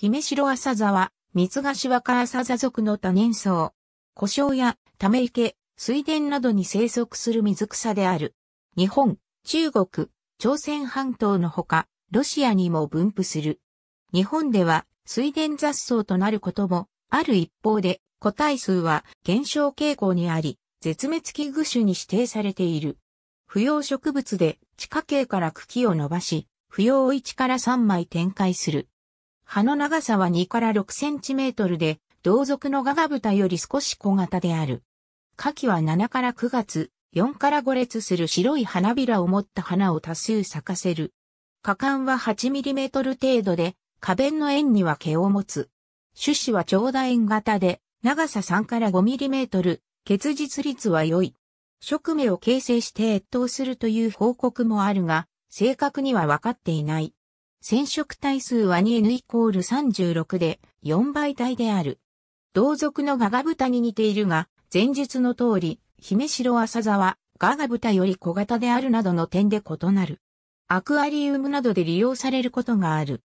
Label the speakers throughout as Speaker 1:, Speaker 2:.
Speaker 1: 姫城浅沢、三ヶ島若浅沢族の多年草。故障
Speaker 2: やため池、水田などに生息する水草である。日本、中国、朝鮮半島のほか、ロシアにも分布する。日本では水田雑草となることもある一方で、個体数は減少傾向にあり、絶滅危惧種に指定されている。不要植物で地下茎から茎を伸ばし、不要を1から3枚展開する。葉の長さは2から6センチメートルで、同族のガガブタより少し小型である。夏季は7から9月、4から5列する白い花びらを持った花を多数咲かせる。花間は8ミリメートル程度で、花弁の円には毛を持つ。種子は長楕円型で、長さ3から5ミリメートル、結実率は良い。植芽を形成して越冬するという報告もあるが、正確には分かっていない。染色体数は 2n イコール36で4倍体である。同族のガガ豚に似ているが、前述の通り、姫城ザはガガ豚より小型であるなどの点で異なる。アクアリウムなどで利用されることがある。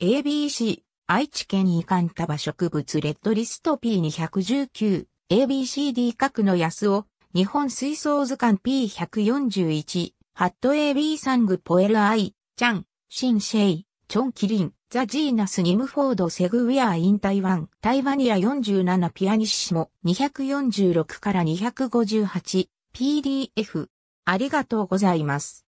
Speaker 2: ABC、愛知県遺憾束植物レッドリスト P219、ABCD 核の安を、日本水槽図鑑 P141、ハット AB サングポエルアイ、ちゃん。シン・シェイ、チョン・キリン、ザ・ジーナス・ニムフォード・セグウィア・イン・タイワン、台湾、ワニア47ピアニッシモ、246
Speaker 1: から258、PDF。ありがとうございます。